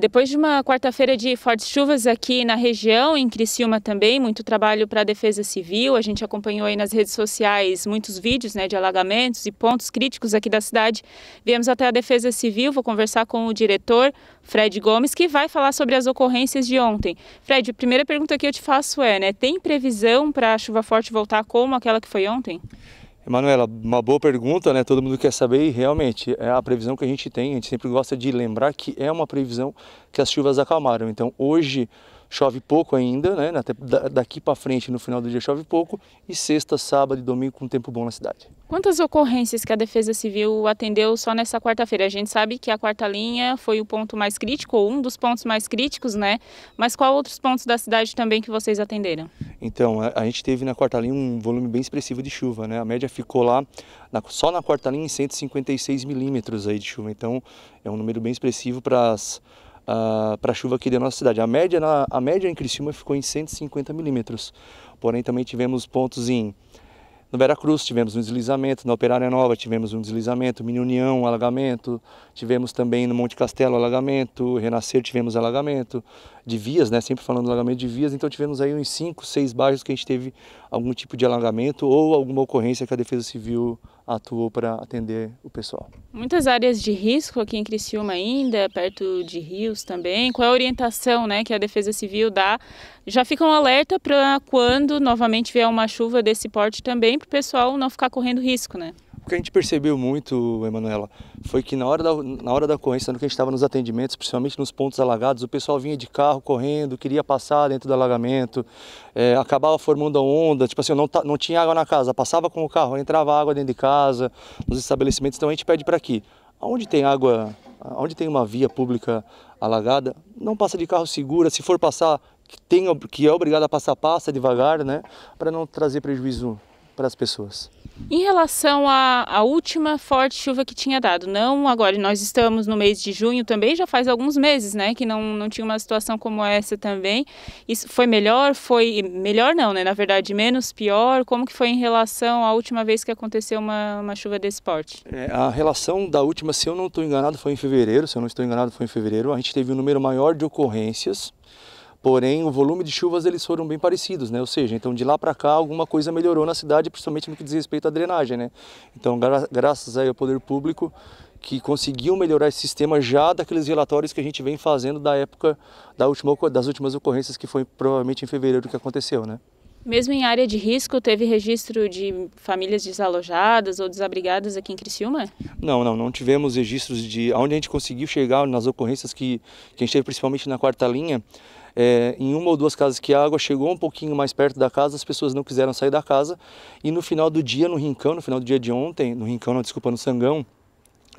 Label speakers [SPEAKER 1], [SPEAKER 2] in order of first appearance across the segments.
[SPEAKER 1] Depois de uma quarta-feira de fortes chuvas aqui na região, em Criciúma também, muito trabalho para a Defesa Civil. A gente acompanhou aí nas redes sociais muitos vídeos né, de alagamentos e pontos críticos aqui da cidade. Viemos até a Defesa Civil, vou conversar com o diretor, Fred Gomes, que vai falar sobre as ocorrências de ontem. Fred, a primeira pergunta que eu te faço é, né, tem previsão para a chuva forte voltar como aquela que foi ontem?
[SPEAKER 2] Manuela, uma boa pergunta, né? Todo mundo quer saber e realmente é a previsão que a gente tem. A gente sempre gosta de lembrar que é uma previsão que as chuvas acalmaram. Então hoje chove pouco ainda, né? daqui para frente, no final do dia, chove pouco. E sexta, sábado e domingo com tempo bom na cidade.
[SPEAKER 1] Quantas ocorrências que a Defesa Civil atendeu só nessa quarta-feira? A gente sabe que a quarta linha foi o ponto mais crítico, ou um dos pontos mais críticos, né? Mas qual outros pontos da cidade também que vocês atenderam?
[SPEAKER 2] Então, a, a gente teve na quarta linha um volume bem expressivo de chuva, né? A média ficou lá, na, só na quarta linha, em 156 milímetros aí de chuva. Então, é um número bem expressivo para as uh, para a chuva aqui da nossa cidade. A média, na, a média em Criciúma ficou em 150 milímetros, porém também tivemos pontos em no Veracruz tivemos um deslizamento, na Operária Nova tivemos um deslizamento, Mini União, um alagamento, tivemos também no Monte Castelo alagamento, Renascer tivemos alagamento, de vias, né? Sempre falando alagamento de vias, então tivemos aí uns 5, 6 bairros que a gente teve algum tipo de alagamento ou alguma ocorrência que a Defesa Civil atuou para atender o pessoal.
[SPEAKER 1] Muitas áreas de risco aqui em Criciúma ainda, perto de rios também. Qual é a orientação né, que a Defesa Civil dá? Já fica um alerta para quando novamente vier uma chuva desse porte também, para o pessoal não ficar correndo risco, né?
[SPEAKER 2] O que a gente percebeu muito, Emanuela, foi que na hora da, na hora da ocorrência, no que a gente estava nos atendimentos, principalmente nos pontos alagados, o pessoal vinha de carro correndo, queria passar dentro do alagamento, é, acabava formando a onda, tipo assim, não, não tinha água na casa, passava com o carro, entrava água dentro de casa, nos estabelecimentos, então a gente pede para aqui. Onde tem água, onde tem uma via pública alagada, não passa de carro segura, se for passar, que, tem, que é obrigado a passar, passa devagar, né, para não trazer prejuízo para as pessoas.
[SPEAKER 1] Em relação à, à, última forte chuva que tinha dado, não agora, nós estamos no mês de junho também, já faz alguns meses, né, que não, não tinha uma situação como essa também. Isso foi melhor? Foi melhor não, né, na verdade, menos pior? Como que foi em relação à última vez que aconteceu uma, uma chuva desse porte? É,
[SPEAKER 2] a relação da última, se eu não estou enganado, foi em fevereiro, se eu não estou enganado, foi em fevereiro. A gente teve um número maior de ocorrências, Porém, o volume de chuvas eles foram bem parecidos, né? Ou seja, então de lá para cá alguma coisa melhorou na cidade, principalmente no que diz respeito à drenagem, né? Então, gra graças aí ao poder público que conseguiu melhorar esse sistema já daqueles relatórios que a gente vem fazendo da época da última, das últimas ocorrências que foi provavelmente em fevereiro que aconteceu, né?
[SPEAKER 1] Mesmo em área de risco, teve registro de famílias desalojadas ou desabrigadas aqui em Criciúma?
[SPEAKER 2] Não, não, não tivemos registros de. Onde a gente conseguiu chegar nas ocorrências que, que a gente teve, principalmente na quarta linha, é, em uma ou duas casas que a água chegou um pouquinho mais perto da casa, as pessoas não quiseram sair da casa. E no final do dia, no Rincão, no final do dia de ontem, no Rincão, não, desculpa, no Sangão,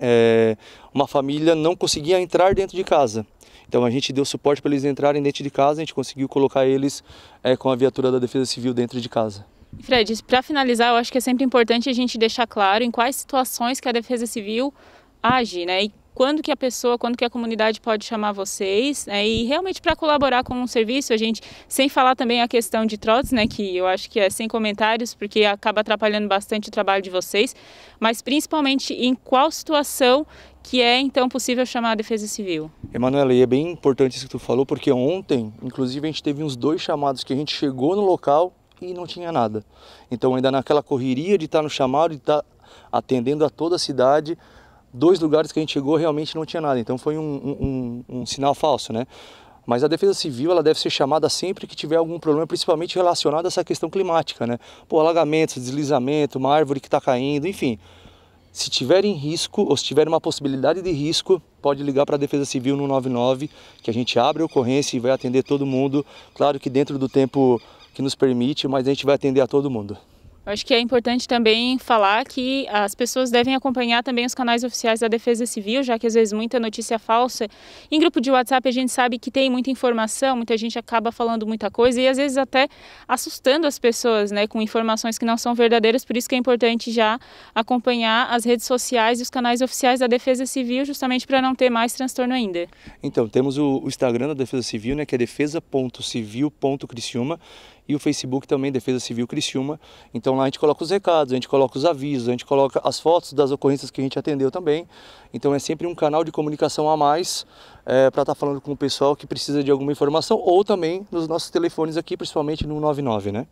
[SPEAKER 2] é, uma família não conseguia entrar dentro de casa. Então a gente deu suporte para eles entrarem dentro de casa, a gente conseguiu colocar eles é, com a viatura da Defesa Civil dentro de casa.
[SPEAKER 1] Fred, para finalizar, eu acho que é sempre importante a gente deixar claro em quais situações que a Defesa Civil age, né? E quando que a pessoa, quando que a comunidade pode chamar vocês, né? E realmente para colaborar com o um serviço, a gente, sem falar também a questão de trotes, né? Que eu acho que é sem comentários, porque acaba atrapalhando bastante o trabalho de vocês, mas principalmente em qual situação que é então possível chamar a Defesa Civil.
[SPEAKER 2] Emanuela, e é bem importante isso que tu falou, porque ontem, inclusive, a gente teve uns dois chamados que a gente chegou no local e não tinha nada. Então, ainda naquela correria de estar tá no chamado, de estar tá atendendo a toda a cidade, dois lugares que a gente chegou realmente não tinha nada, então foi um, um, um, sinal falso, né? Mas a defesa civil ela deve ser chamada sempre que tiver algum problema, principalmente relacionado a essa questão climática, né? Pô, alagamentos, deslizamento, uma árvore que está caindo, enfim. Se tiver em risco ou se tiver uma possibilidade de risco, pode ligar para a Defesa Civil no 99, que a gente abre a ocorrência e vai atender todo mundo. Claro que dentro do tempo que nos permite, mas a gente vai atender a todo mundo.
[SPEAKER 1] Acho que é importante também falar que as pessoas devem acompanhar também os canais oficiais da Defesa Civil, já que às vezes muita notícia falsa. Em grupo de WhatsApp a gente sabe que tem muita informação, muita gente acaba falando muita coisa e às vezes até assustando as pessoas, né, com informações que não são verdadeiras. Por isso que é importante já acompanhar as redes sociais e os canais oficiais da Defesa Civil, justamente para não ter mais transtorno ainda.
[SPEAKER 2] Então, temos o, Instagram da Defesa Civil, né, que é defesa.civil.criciúma e o Facebook também, Defesa Civil Criciúma. Então lá a gente coloca os recados, a gente coloca os avisos, a gente coloca as fotos das ocorrências que a gente atendeu também. Então é sempre um canal de comunicação a mais é, para estar tá falando com o pessoal que precisa de alguma informação ou também nos nossos telefones aqui, principalmente no 99, né?